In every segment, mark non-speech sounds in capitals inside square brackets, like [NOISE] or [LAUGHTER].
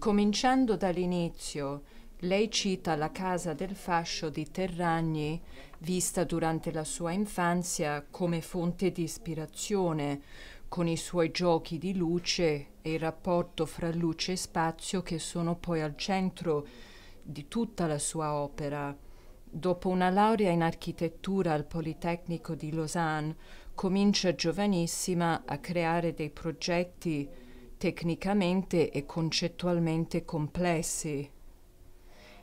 Cominciando dall'inizio, lei cita la casa del fascio di Terragni, vista durante la sua infanzia come fonte di ispirazione, con i suoi giochi di luce e il rapporto fra luce e spazio che sono poi al centro di tutta la sua opera. Dopo una laurea in architettura al Politecnico di Lausanne, comincia giovanissima a creare dei progetti tecnicamente e concettualmente complessi.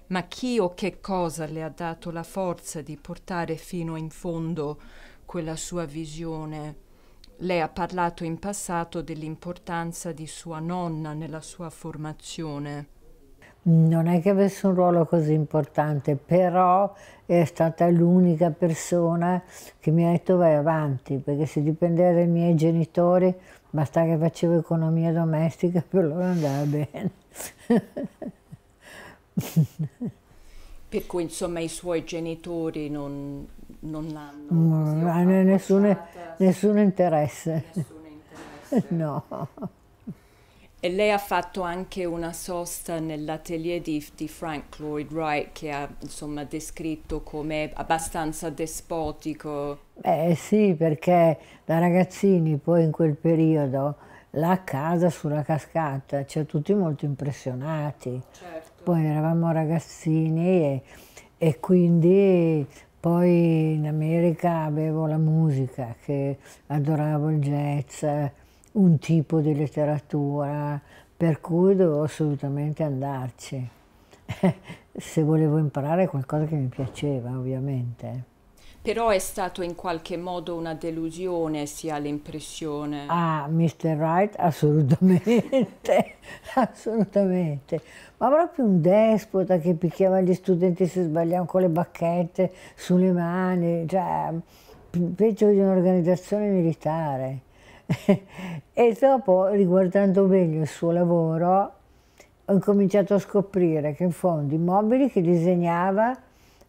Ma chi o che cosa le ha dato la forza di portare fino in fondo quella sua visione? Lei ha parlato in passato dell'importanza di sua nonna nella sua formazione non è che avesse un ruolo così importante, però è stata l'unica persona che mi ha detto vai avanti, perché se dipendeva dai miei genitori, basta che facevo economia domestica, [LAUGHS] per loro andava bene. per cui insomma i suoi genitori non, non hanno... non nessun, nessun interesse. Nessun interesse. no. [LAUGHS] E lei ha fatto anche una sosta nell'atelier di, di, Frank Lloyd Wright che ha insomma descritto come abbastanza despotico. Beh, sì, perché da ragazzini poi in quel periodo la casa sulla cascata, ci cioè tutti molto impressionati. Certo. Poi eravamo ragazzini e, e quindi poi in America avevo la musica che adoravo il jazz un tipo di letteratura, per cui dovevo assolutamente andarci, [LAUGHS] se volevo imparare qualcosa che mi piaceva, ovviamente. Però è stato in qualche modo una delusione, si ha l'impressione. Ah, Mr. Wright, assolutamente, [LAUGHS] assolutamente. Ma proprio un despota che picchiava gli studenti se sbagliavano con le bacchette sulle mani, cioè, peggio di un'organizzazione militare [LAUGHS] e dopo, riguardando meglio il suo lavoro, ho cominciato a scoprire che in fondo i mobili che disegnava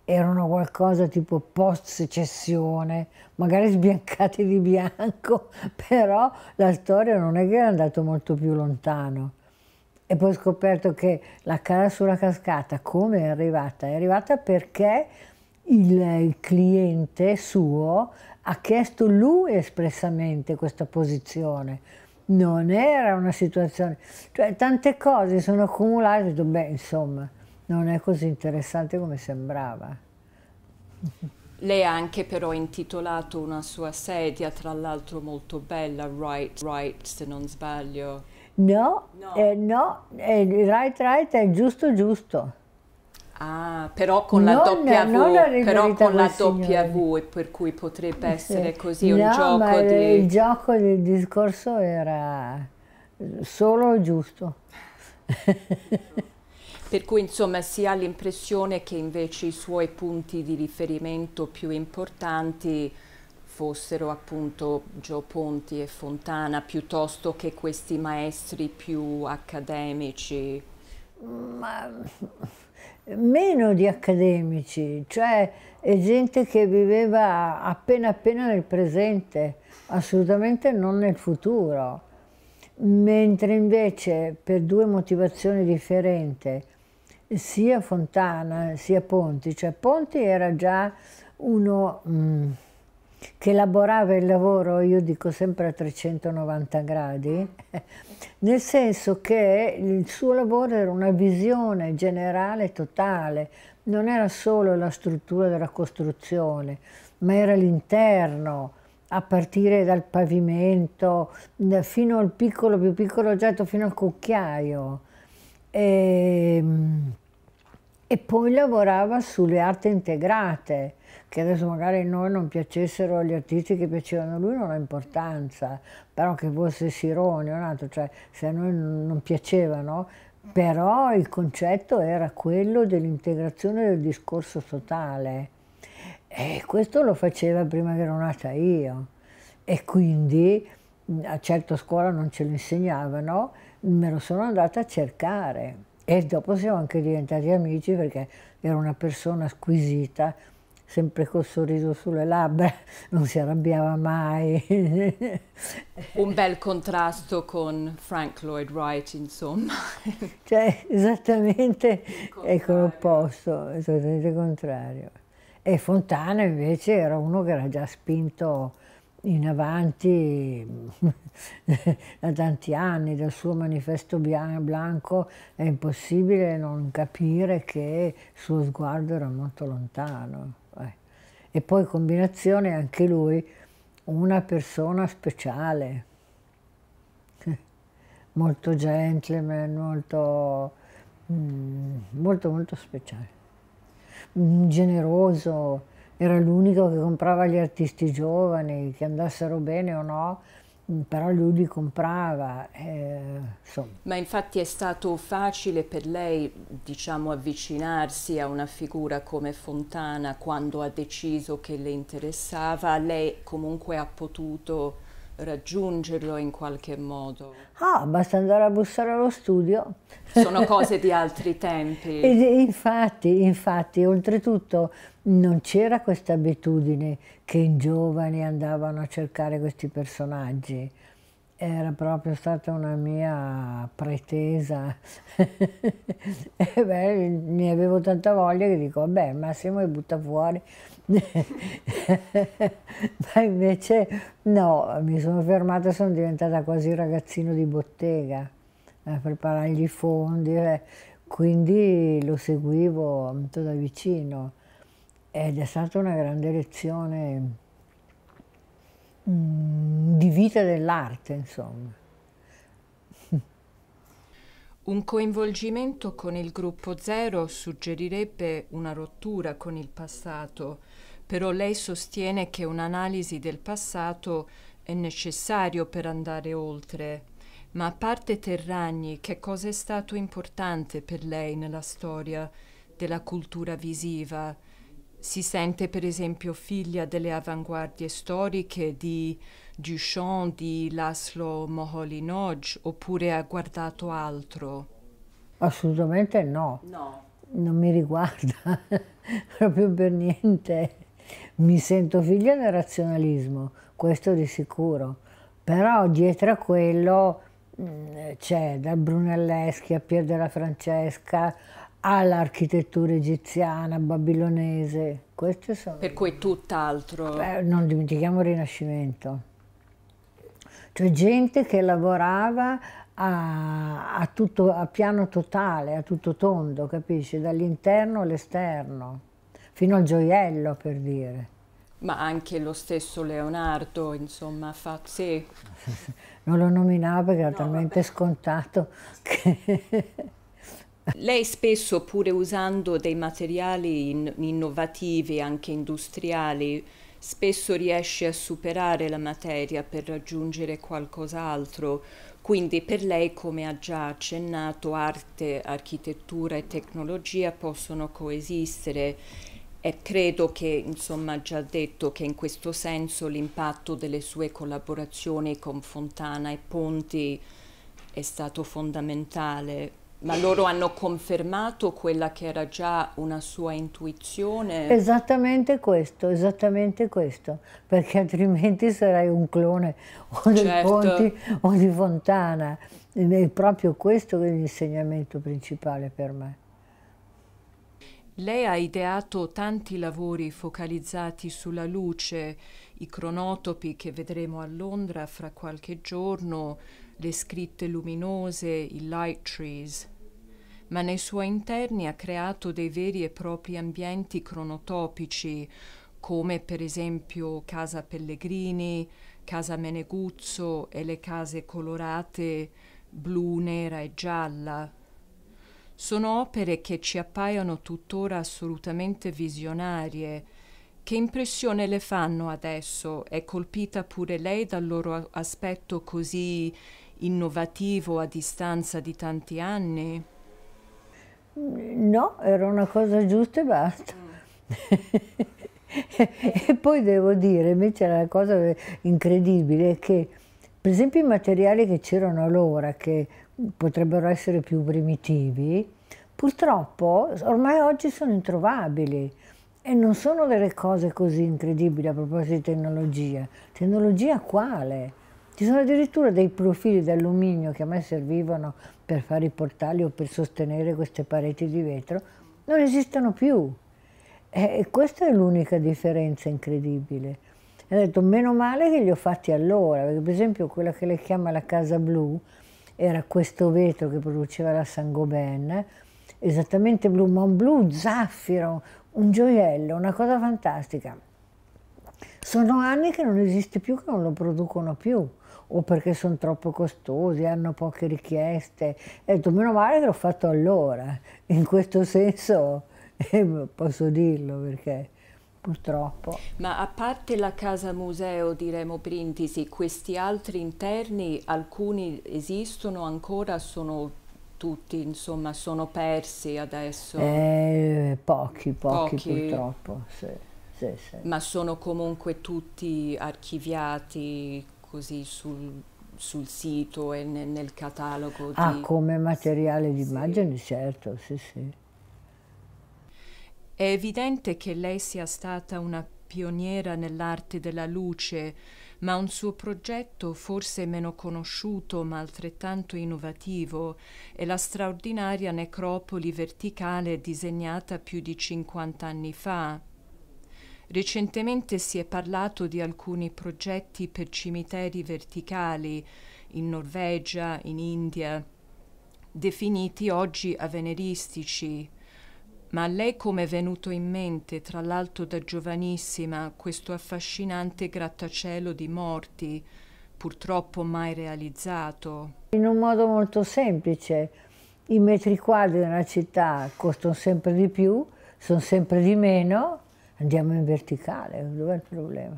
erano qualcosa tipo post-secessione, magari sbiancati di bianco, [LAUGHS] però la storia non è che è andata molto più lontano. E poi ho scoperto che la casa sulla cascata, come è arrivata? È arrivata perché il cliente suo ha chiesto lui espressamente questa posizione, non era una situazione, cioè tante cose sono accumulate, ho detto beh insomma non è così interessante come sembrava. [LAUGHS] Lei ha anche però intitolato una sua sedia, tra l'altro molto bella, Right, Right, se non sbaglio. No, no, eh, no eh, Right, Right è giusto, giusto. Ah, però con non, la doppia V, però con la doppia V, per cui potrebbe essere sì. così no, un gioco di... il gioco del discorso era solo giusto. [LAUGHS] per cui insomma si ha l'impressione che invece i suoi punti di riferimento più importanti fossero appunto Gio Ponti e Fontana piuttosto che questi maestri più accademici. Ma meno di accademici, cioè è gente che viveva appena appena nel presente, assolutamente non nel futuro. Mentre invece per due motivazioni differenti, sia Fontana sia Ponti, cioè Ponti era già uno... Mh, mm, che elaborava il lavoro, io dico sempre a 390 gradi, [LAUGHS] nel senso che il suo lavoro era una visione generale totale, non era solo la struttura della costruzione, ma era l'interno, a partire dal pavimento, fino al piccolo, più piccolo oggetto, fino al cucchiaio. E, ehm, e poi lavorava sulle arti integrate, che adesso magari a noi non piacessero gli artisti che piacevano a lui non ha importanza, però che fosse Sironi o un altro, cioè se a noi non piacevano, però il concetto era quello dell'integrazione del discorso totale e questo lo faceva prima che ero nata io e quindi a certa scuola non ce lo insegnavano, me lo sono andata a cercare e dopo siamo anche diventati amici perché era una persona squisita sempre col sorriso sulle labbra, [LAUGHS] non si arrabbiava mai. [LAUGHS] Un bel contrasto con Frank Lloyd Wright, insomma. [LAUGHS] Cioè, esattamente ecco l'opposto, esattamente il contrario. E Fontana invece era uno che era già spinto in avanti da tanti anni, dal suo manifesto bianco è impossibile non capire che il suo sguardo era molto lontano e poi combinazione anche lui una persona speciale, [LAUGHS] molto gentleman, molto, mm, molto, molto speciale, mm, generoso, era l'unico che comprava gli artisti giovani, che andassero bene o no, però lui li comprava. Eh, Ma infatti è stato facile per lei diciamo, avvicinarsi a una figura come Fontana quando ha deciso che le interessava, lei comunque ha potuto raggiungerlo in qualche modo? Ah, basta andare a bussare allo studio. Sono cose di [LAUGHS] altri tempi. Ed infatti, infatti, oltretutto non c'era questa abitudine che i giovani andavano a cercare questi personaggi. Era proprio stata una mia pretesa. [LAUGHS] e beh, ne avevo tanta voglia che dico, beh, Massimo li butta fuori [LAUGHS] ma invece no, mi sono fermata, e sono diventata quasi ragazzino di bottega a preparargli i fondi, eh. quindi lo seguivo molto da vicino ed è stata una grande lezione mh, mm, di vita dell'arte, insomma. Un coinvolgimento con il gruppo zero suggerirebbe una rottura con il passato, però lei sostiene che un'analisi del passato è necessario per andare oltre. Ma a parte Terragni, che cosa è stato importante per lei nella storia della cultura visiva? Si sente per esempio figlia delle avanguardie storiche di Duchamp di Laszlo Moholy-Nagy oppure ha guardato altro? Assolutamente no. No. Non mi riguarda [LAUGHS] proprio per niente. Mi sento figlia del razionalismo, questo di sicuro. Però dietro a quello mm, c'è dal Brunelleschi a Pier della Francesca all'architettura egiziana, babilonese. Queste sono... Per cui tutt'altro. Beh, non dimentichiamo il Rinascimento cioè gente che lavorava a, a, tutto, a piano totale, a tutto tondo, capisci? Dall'interno all'esterno, fino al gioiello per dire. Ma anche lo stesso Leonardo, insomma, fa... sì. [LAUGHS] Non lo nominavo perché era no, talmente vabbè. scontato che... [LAUGHS] Lei spesso, pure usando dei materiali in innovativi, anche industriali, spesso riesce a superare la materia per raggiungere qualcos'altro, quindi per lei, come ha già accennato, arte, architettura e tecnologia possono coesistere e credo che, insomma, ha già detto che in questo senso l'impatto delle sue collaborazioni con Fontana e Ponti è stato fondamentale. Ma loro hanno confermato quella che era già una sua intuizione? Esattamente questo, esattamente questo, perché altrimenti sarai un clone o di certo. Ponti o di Fontana. È proprio questo che è l'insegnamento principale per me. Lei ha ideato tanti lavori focalizzati sulla luce, i cronotopi che vedremo a Londra fra qualche giorno, le scritte luminose, i light trees, ma nei suoi interni ha creato dei veri e propri ambienti cronotopici, come per esempio Casa Pellegrini, Casa Meneguzzo e le case colorate blu, nera e gialla. Sono opere che ci appaiono tuttora assolutamente visionarie. Che impressione le fanno adesso? È colpita pure lei dal loro aspetto così innovativo a distanza di tanti anni? No, era una cosa giusta e basta. Mm. e poi devo dire, invece la cosa incredibile è che, per esempio, i materiali che c'erano allora, che potrebbero essere più primitivi, purtroppo ormai oggi sono introvabili. E non sono delle cose così incredibili a proposito di tecnologia. Tecnologia quale? Ci sono addirittura dei profili d'alluminio che a me servivano per fare i portali o per sostenere queste pareti di vetro, non esistono più. E questa è l'unica differenza incredibile. E ho detto, meno male che li ho fatti allora, perché per esempio quella che lei chiama la Casa Blu era questo vetro che produceva la Saint-Gobain, esattamente blu, ma un blu zaffiro, un gioiello, una cosa fantastica. Sono anni che non esiste più, che non lo producono più o perché sono troppo costosi, hanno poche richieste. E ho detto, meno male che l'ho fatto allora, in questo senso [LAUGHS] eh, posso dirlo perché purtroppo. Ma a parte la casa museo di Remo Printisi, questi altri interni, alcuni esistono ancora, sono tutti insomma, sono persi adesso? Eh, pochi, pochi, pochi, purtroppo, sì, sì, sì. Ma sono comunque tutti archiviati? così sul, sul sito e nel, nel catalogo? Ah, di... Ah, come materiale di immagini, sì. certo, sì, sì. È evidente che lei sia stata una pioniera nell'arte della luce, ma un suo progetto, forse meno conosciuto ma altrettanto innovativo, è la straordinaria necropoli verticale disegnata più di 50 anni fa, Recentemente si è parlato di alcuni progetti per cimiteri verticali in Norvegia, in India, definiti oggi aveneristici. Ma a lei come è venuto in mente, tra l'altro da giovanissima, questo affascinante grattacielo di morti, purtroppo mai realizzato? In un modo molto semplice. I metri quadri di una città costano sempre di più, sono sempre di meno Andiamo in verticale, dov'è il problema?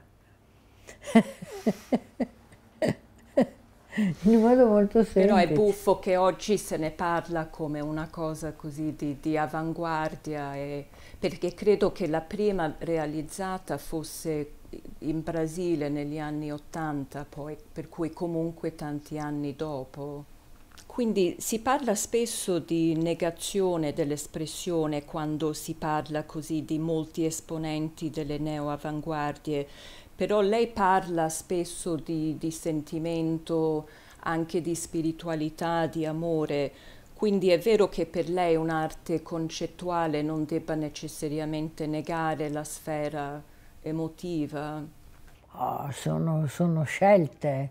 [LAUGHS] in modo molto semplice. Però è buffo che oggi se ne parla come una cosa così di, di avanguardia, e, perché credo che la prima realizzata fosse in Brasile negli anni Ottanta, per cui comunque tanti anni dopo. Quindi si parla spesso di negazione dell'espressione quando si parla così di molti esponenti delle neoavanguardie, però lei parla spesso di, di sentimento, anche di spiritualità, di amore. Quindi è vero che per lei un'arte concettuale non debba necessariamente negare la sfera emotiva. Oh, sono, sono scelte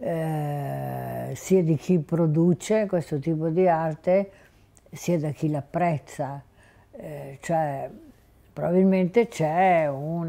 eh, sia di chi produce questo tipo di arte sia da chi l'apprezza. Eh, cioè, probabilmente c'è un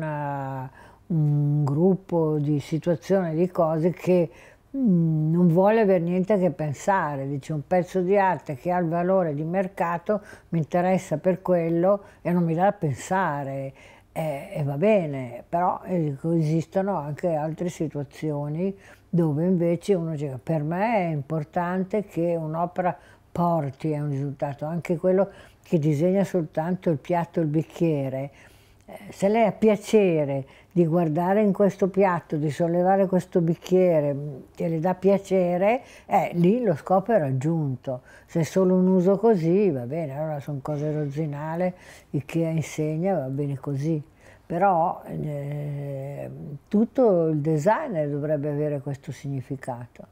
gruppo di situazioni, di cose che mm, non vuole avere niente a che pensare, dice un pezzo di arte che ha il valore di mercato mi interessa per quello e non mi dà da pensare eh, e eh, va bene, però eh, esistono anche altre situazioni dove invece uno dice per me è importante che un'opera porti a un risultato, anche quello che disegna soltanto il piatto e il bicchiere. Eh, se lei ha piacere di guardare in questo piatto, di sollevare questo bicchiere mm, e le dà piacere, eh, lì lo scopo è raggiunto. Se è solo un uso così, va bene, allora sono cose rozzinali, il che insegna va bene così. Però eh, tutto il designer dovrebbe avere questo significato.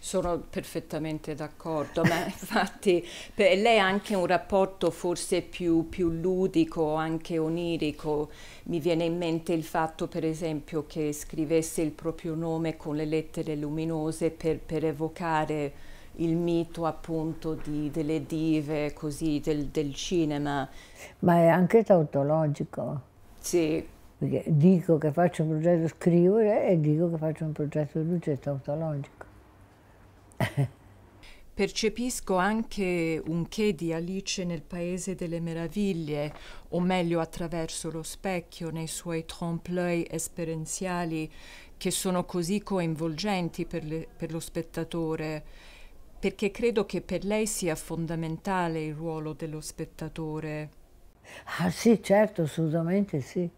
Sono perfettamente d'accordo, ma [LAUGHS] infatti per lei ha anche un rapporto forse più, più, ludico, anche onirico. Mi viene in mente il fatto per esempio che scrivesse il proprio nome con le lettere luminose per, per evocare il mito appunto di, delle dive, così, del, del cinema. Ma è anche tautologico sì. Perché dico che faccio un progetto, scrivo e dico che faccio un progetto di lucetto autologico. [LAUGHS] Percepisco anche un che di Alice nel Paese delle Meraviglie, o meglio attraverso lo specchio nei suoi trompe-l'œil esperienziali che sono così coinvolgenti per, le, per lo spettatore, perché credo che per lei sia fondamentale il ruolo dello spettatore. Ah sì, certo, assolutamente sì.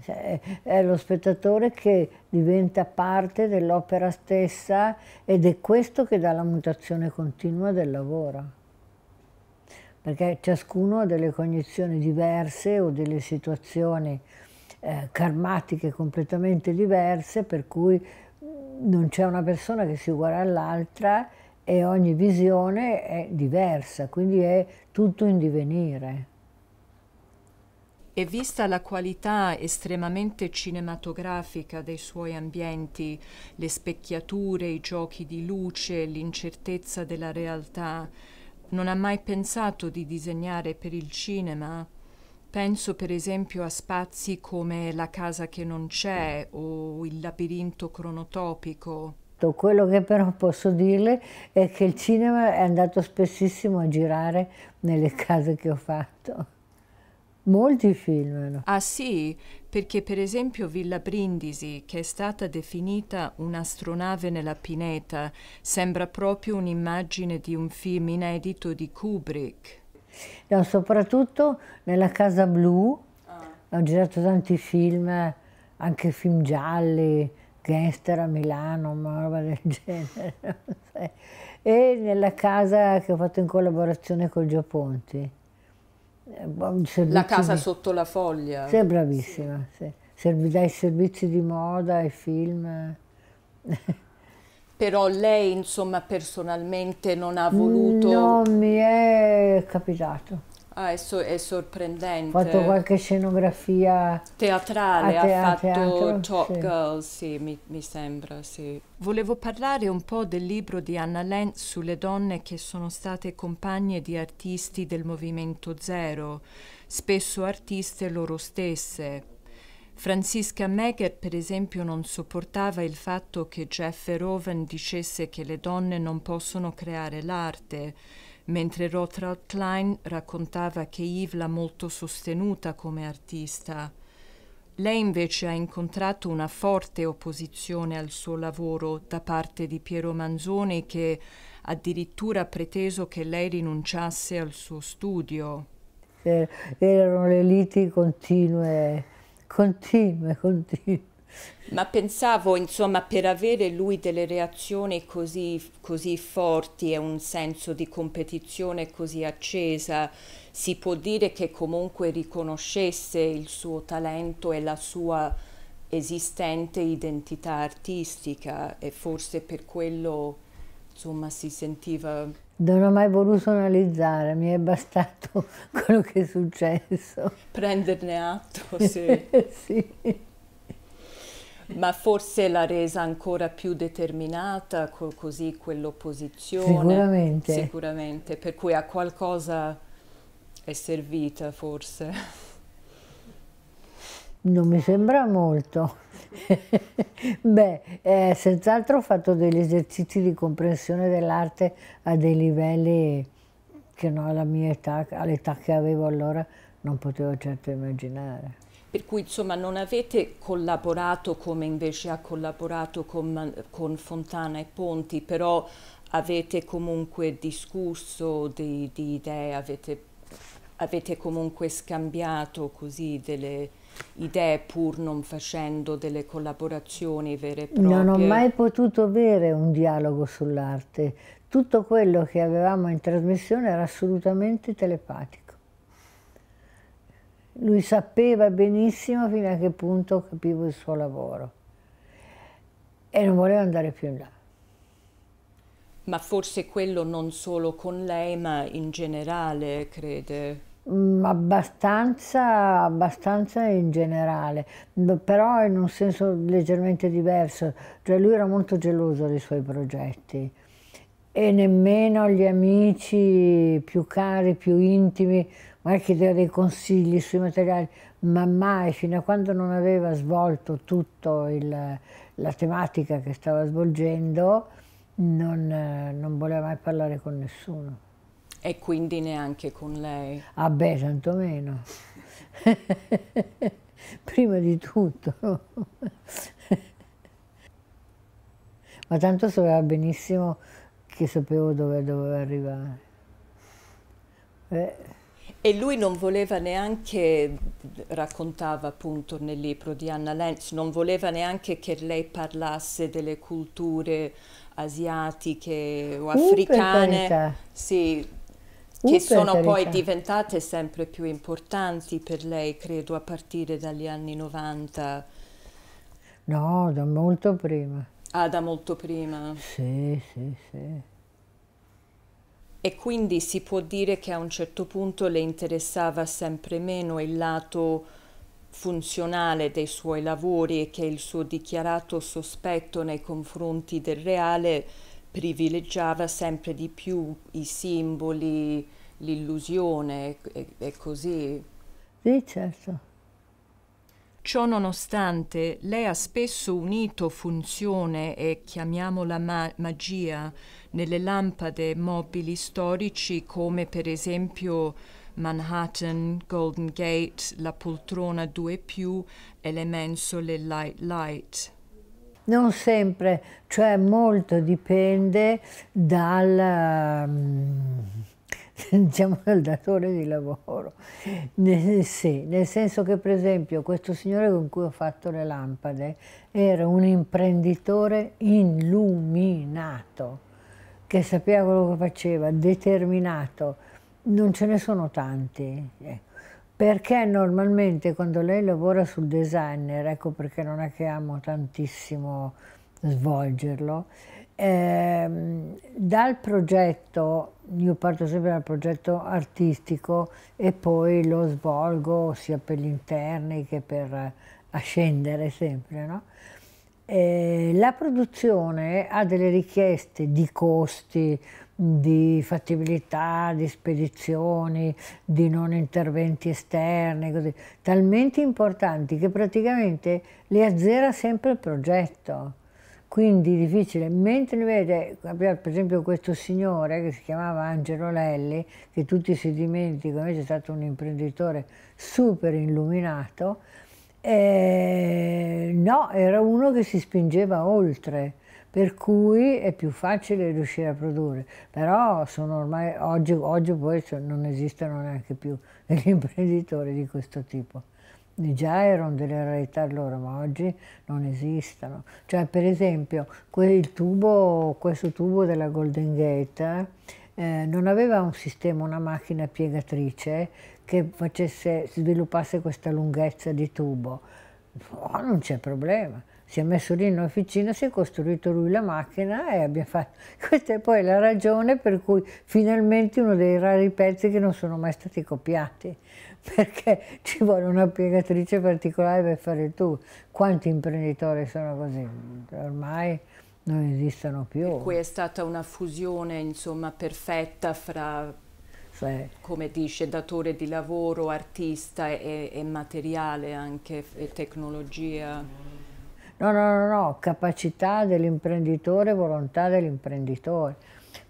Cioè, è lo spettatore che diventa parte dell'opera stessa ed è questo che dà la mutazione continua del lavoro. Perché ciascuno ha delle cognizioni diverse o delle situazioni eh, karmatiche completamente diverse, per cui mm, non c'è una persona che si uguale all'altra e ogni visione è diversa, quindi è tutto in divenire e vista la qualità estremamente cinematografica dei suoi ambienti, le specchiature, i giochi di luce, l'incertezza della realtà, non ha mai pensato di disegnare per il cinema? Penso per esempio a spazi come La casa che non c'è o Il labirinto cronotopico. Quello che però posso dirle è che il cinema è andato spessissimo a girare nelle case che ho fatto. Molti film. Eh, ah sì, perché per esempio Villa Brindisi, che è stata definita un'astronave nella pineta, sembra proprio un'immagine di un film inedito di Kubrick. No, soprattutto nella Casa Blu ah. ho girato tanti film, anche film gialli, gangster a Milano, una roba del [LAUGHS] genere. e nella casa che ho fatto in collaborazione con Gio Ponti. La casa di... sotto la foglia. Sei bravissima, sì. Servi... dai servizi di moda e film. [LAUGHS] Però lei, insomma, personalmente non ha voluto... Non mi è capitato. Ah, è, so è, sorprendente. Ha fatto qualche scenografia teatrale, ha fatto Top sì. Girl, sì, mi, mi, sembra, sì. Volevo parlare un po' del libro di Anna Lent sulle donne che sono state compagne di artisti del Movimento Zero, spesso artiste loro stesse. Franziska Megger, per esempio, non sopportava il fatto che Jeff Roven dicesse che le donne non possono creare l'arte mentre Rothald Klein raccontava che Yves l'ha molto sostenuta come artista. Lei invece ha incontrato una forte opposizione al suo lavoro da parte di Piero Manzoni che addirittura ha preteso che lei rinunciasse al suo studio. Eh, erano le liti continue, continue, continue. Ma pensavo, insomma, per avere lui delle reazioni così, così forti e un senso di competizione così accesa, si può dire che comunque riconoscesse il suo talento e la sua esistente identità artistica e forse per quello, insomma, si sentiva... Non ho mai voluto analizzare, mi è bastato [LAUGHS] quello che è successo. Prenderne atto, sì. [LAUGHS] sì ma forse l'ha resa ancora più determinata, co così quell'opposizione. Sicuramente. Sicuramente, per cui a qualcosa è servita forse. Non mi sembra molto. [LAUGHS] Beh, eh, senz'altro ho fatto degli esercizi di comprensione dell'arte a dei livelli che no, alla mia età, all'età che avevo allora, non potevo certo immaginare per cui insomma non avete collaborato come invece ha collaborato con, con Fontana e Ponti, però avete comunque discusso di, di idee, avete, avete, comunque scambiato così delle idee pur non facendo delle collaborazioni vere e proprie? Non ho mai potuto avere un dialogo sull'arte, tutto quello che avevamo in trasmissione era assolutamente telepatico. Lui sapeva benissimo fino a che punto capivo il suo lavoro e non voleva andare più in là. Ma forse quello non solo con lei, ma in generale, crede? Mm, abbastanza, abbastanza in generale, però in un senso leggermente diverso. Cioè lui era molto geloso dei suoi progetti e nemmeno gli amici più cari, più intimi magari chiedeva dei consigli sui materiali, ma mai, fino a quando non aveva svolto tutta la tematica che stava svolgendo, non, non voleva mai parlare con nessuno. E quindi neanche con lei? Ah beh, tantomeno. [LAUGHS] Prima di tutto. [LAUGHS] ma tanto sapeva benissimo che sapevo dove doveva arrivare. Beh. E lui non voleva neanche, raccontava appunto nel libro di Anna Lenz, non voleva neanche che lei parlasse delle culture asiatiche o uh, africane, sì, uh, che sono poi diventate sempre più importanti per lei, credo, a partire dagli anni 90. No, da molto prima. Ah, da molto prima. Sì, sì, sì e quindi si può dire che a un certo punto le interessava sempre meno il lato funzionale dei suoi lavori e che il suo dichiarato sospetto nei confronti del reale privilegiava sempre di più i simboli, l'illusione e, e così. Sì, certo. Ciò nonostante, lei ha spesso unito funzione e chiamiamola ma magia nelle lampade mobili storici come per esempio Manhattan, Golden Gate, la poltrona 2 più e le mensole light light. Non sempre, cioè molto dipende dal, ehm, [LAUGHS] diciamo, dal datore di lavoro. sì, nel senso che per esempio questo signore con cui ho fatto le lampade era un imprenditore illuminato che sapeva quello che faceva, determinato, non ce ne sono tanti. Eh. Perché normalmente quando lei lavora sul designer, ecco perché non è che amo tantissimo svolgerlo, ehm, dal progetto, io parto sempre dal progetto artistico e poi lo svolgo sia per gli interni che per ascendere sempre, no? Eh, la produzione ha delle richieste di costi, di fattibilità, di spedizioni, di non interventi esterni, così, talmente importanti che praticamente le azzera sempre il progetto. Quindi difficile, mentre vede eh, per esempio questo signore che si chiamava Angelo Lelli, che tutti si dimenticano, invece è stato un imprenditore super illuminato, eh, no, era uno che si spingeva oltre, per cui è più facile riuscire a produrre. Però ormai, oggi, oggi, poi non esistono neanche più [LAUGHS] degli imprenditori di questo tipo. Già erano delle rarità allora, ma oggi non esistono. Cioè, per esempio, tubo, questo tubo della Golden Gate eh, non aveva un sistema, una macchina piegatrice, che facesse, sviluppasse questa lunghezza di tubo. No, non c'è problema. Si è messo lì in officina, si è costruito lui la macchina e abbiamo fatto. [LAUGHS] Questa è poi la ragione per cui finalmente uno dei rari pezzi che non sono mai stati copiati, [LAUGHS] perché ci vuole una piegatrice particolare per fare il tubo. Quanti imprenditori sono così? Ormai non esistono più. Per cui è stata una fusione insomma perfetta fra sì. Come dice, datore di lavoro, artista e, e materiale anche, e tecnologia. No, no, no, no, capacità dell'imprenditore, volontà dell'imprenditore.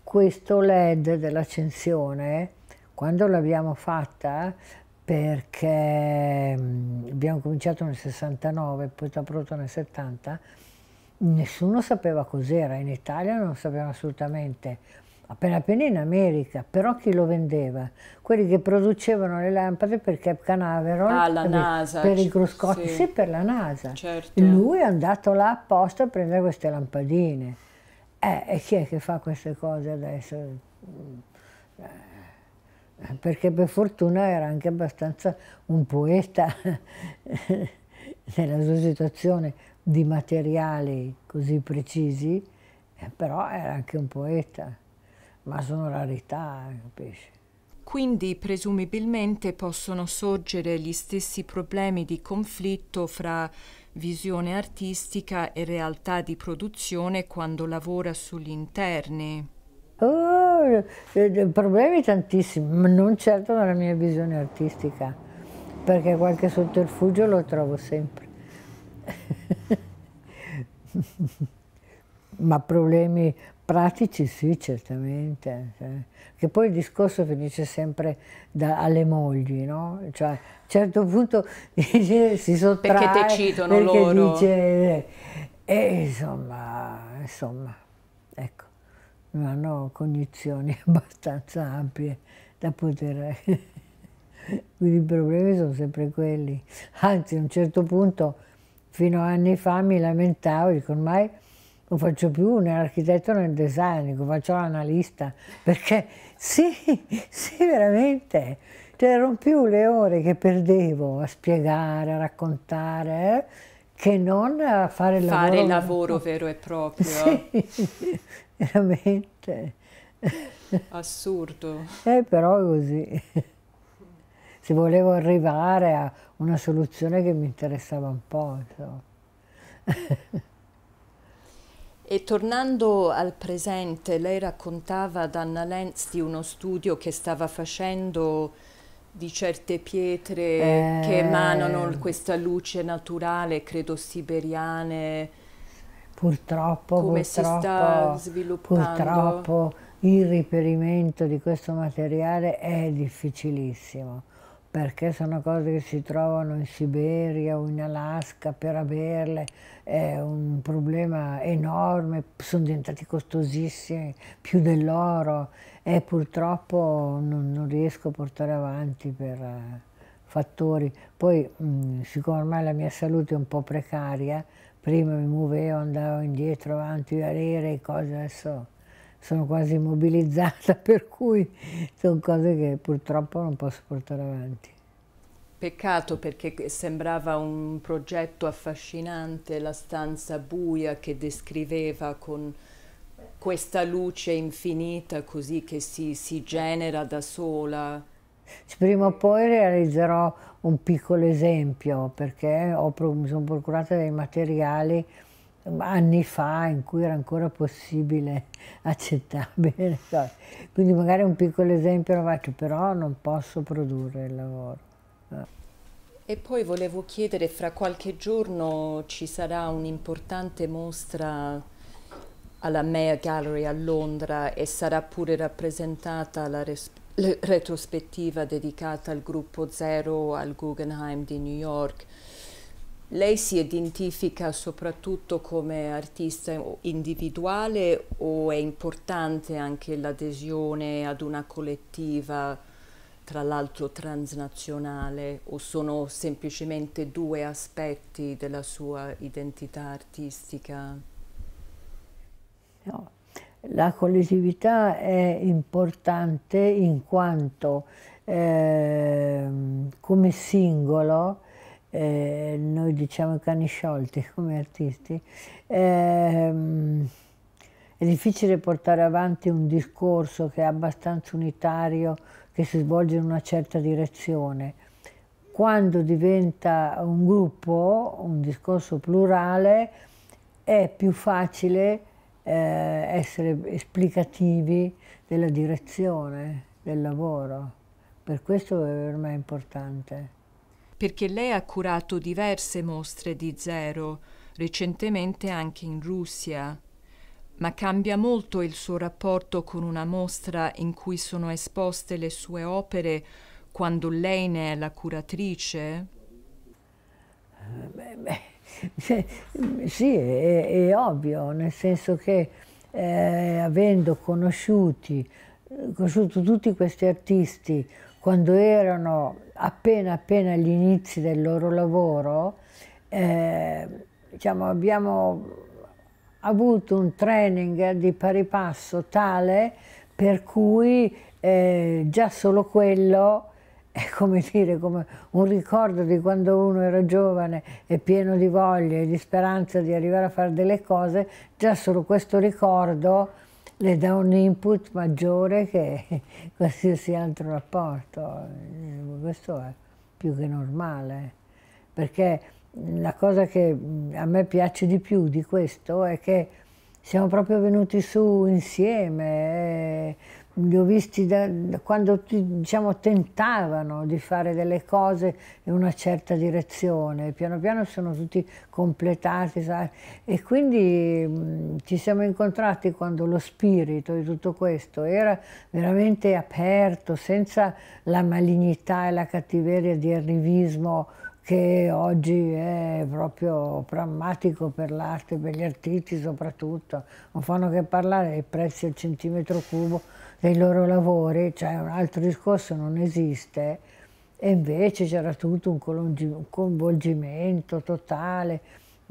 Questo LED dell'accensione, quando l'abbiamo fatta, perché abbiamo cominciato nel 69, poi l'ho prodotto nel 70, nessuno sapeva cos'era, in Italia non sapevano assolutamente appena appena in America, però chi lo vendeva? Quelli che producevano le lampade per Cap Canaveral, ah, per, NASA, per i cioè, cruscotti, sì. sì. per la NASA. Certo. Lui è andato là apposta a prendere queste lampadine. Eh, e chi è che fa queste cose adesso? Eh, perché per fortuna era anche abbastanza un poeta [LAUGHS] nella sua situazione di materiali così precisi, eh, però era anche un poeta ma sono rarità, eh, capisci? Quindi presumibilmente possono sorgere gli stessi problemi di conflitto fra visione artistica e realtà di produzione quando lavora sugli interni. Oh, eh, eh, problemi tantissimi, ma non certo nella mia visione artistica, perché qualche sotterfugio lo trovo sempre. [LAUGHS] ma problemi Pratici sì, certamente, cioè. che poi il discorso finisce sempre da, alle mogli, no? Cioè, a un certo punto [LAUGHS] si sottrae perché te citano perché loro. Dice, e eh, eh, insomma, insomma, ecco, non hanno cognizioni [LAUGHS] abbastanza ampie da poter... [LAUGHS] Quindi i problemi sono sempre quelli. Anzi, a un certo punto, fino a anni fa, mi lamentavo, dico ormai non faccio più né architetto né design, faccio l'analista, [LAUGHS] perché sì, sì veramente, cioè erano più le ore che perdevo a spiegare, a raccontare, eh, che non a fare il lavoro. Fare il lavoro [LAUGHS] vero e proprio. Sì, veramente. Assurdo. Eh, però è così. Se volevo arrivare a una soluzione che mi interessava un po', insomma. [LAUGHS] E tornando al presente, lei raccontava ad Anna Lenz di uno studio che stava facendo di certe pietre eh... che emanano questa luce naturale, credo siberiane. Purtroppo, come purtroppo, si sta sviluppando? Purtroppo il riperimento di questo materiale è difficilissimo perché sono cose che si trovano in Siberia o in Alaska per averle, è un problema enorme, sono diventati costosissimi, più dell'oro e purtroppo non, non, riesco a portare avanti per eh, fattori. Poi mh, mm, siccome ormai la mia salute è un po' precaria, prima mi muovevo, andavo indietro, avanti, a rere e cose, adesso sono quasi immobilizzata, [LAUGHS] per cui sono cose che purtroppo non posso portare avanti. Peccato perché sembrava un progetto affascinante, la stanza buia che descriveva con questa luce infinita così che si, si genera da sola. Prima o poi realizzerò un piccolo esempio perché ho, mi sono procurata dei materiali anni fa in cui era ancora possibile, [LAUGHS] accettabile. [LAUGHS] Cioè, quindi magari un piccolo esempio lo faccio, però non posso produrre il lavoro. Eh. E poi volevo chiedere, fra qualche giorno ci sarà un'importante mostra alla Mea Gallery a Londra e sarà pure rappresentata la retrospettiva dedicata al gruppo Zero al Guggenheim di New York. Lei si identifica soprattutto come artista individuale o è importante anche l'adesione ad una collettiva, tra l'altro transnazionale, o sono semplicemente due aspetti della sua identità artistica? No, la collettività è importante in quanto eh, come singolo eh, noi diciamo cani sciolti [LAUGHS] come artisti, ehm, è difficile portare avanti un discorso che è abbastanza unitario, che si svolge in una certa direzione. Quando diventa un gruppo, un discorso plurale, è più facile eh, essere esplicativi della direzione del lavoro. Per questo è per me importante perché lei ha curato diverse mostre di Zero, recentemente anche in Russia, ma cambia molto il suo rapporto con una mostra in cui sono esposte le sue opere quando lei ne è la curatrice? Eh, beh, beh, sì, è, è, ovvio, nel senso che eh, avendo conosciuti, eh, conosciuto tutti questi artisti quando erano appena appena agli inizi del loro lavoro, eh, diciamo, abbiamo avuto un training di pari passo tale per cui eh, già solo quello è [LAUGHS] come dire, come un ricordo di quando uno era giovane e pieno di voglia e di speranza di arrivare a fare delle cose, già solo questo ricordo le dà un input maggiore che [LAUGHS] qualsiasi altro rapporto. Eh, questo è più che normale, perché la cosa che mm, a me piace di più di questo è che siamo proprio venuti su insieme. E eh, li ho visti da, da quando diciamo, tentavano di fare delle cose in una certa direzione, piano piano sono tutti completati sai? e quindi mh, mm, ci siamo incontrati quando lo spirito di tutto questo era veramente aperto, senza la malignità e la cattiveria di arrivismo che oggi è proprio drammatico per l'arte, per gli artisti soprattutto, non fanno che parlare dei prezzi al centimetro cubo dei loro lavori, cioè un altro discorso non esiste e invece c'era tutto un coinvolgimento totale,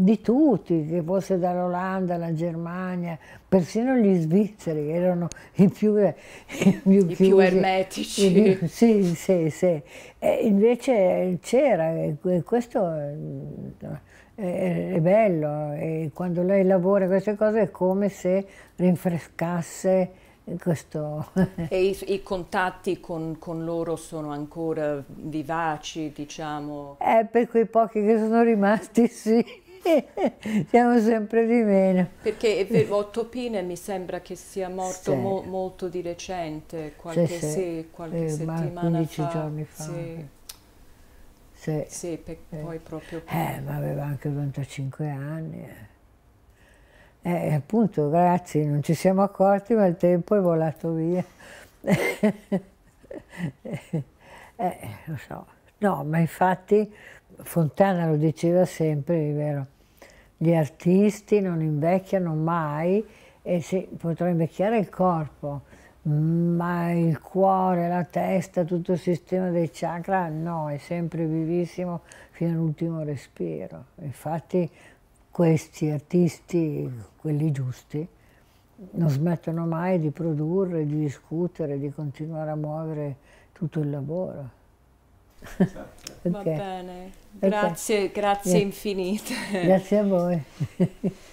di tutti, che fosse dall'Olanda, la Germania, persino gli svizzeri che erano i più, [LAUGHS] i più, I più ermetici. I sì, sì, sì. E invece c'era, e questo eh, è, bello, e quando lei lavora queste cose è come se rinfrescasse questo... [LAUGHS] e i, i contatti con, con, loro sono ancora vivaci, diciamo? Eh, per quei pochi che sono rimasti, sì. [LAUGHS] siamo sempre di meno. Perché per Ottopine mi sembra che sia morto sì. mo, molto di recente, qualche, sì, sì. qualche eh, settimana 15 fa. giorni fa. Sì, sì. Per, eh. poi proprio... Eh, ma aveva anche 85 anni. Eh, eh appunto, grazie, non ci siamo accorti, ma il tempo è volato via. [LAUGHS] eh, lo so. No, ma infatti Fontana lo diceva sempre, è vero, gli artisti non invecchiano mai e sì, potrà invecchiare il corpo, ma il cuore, la testa, tutto il sistema dei chakra no, è sempre vivissimo fino all'ultimo respiro. Infatti questi artisti, quelli giusti, non smettono mai di produrre, di discutere, di continuare a muovere tutto il lavoro. Certo. okay. Va bene, grazie, okay. grazie yeah. infinite. Grazie a voi. [LAUGHS]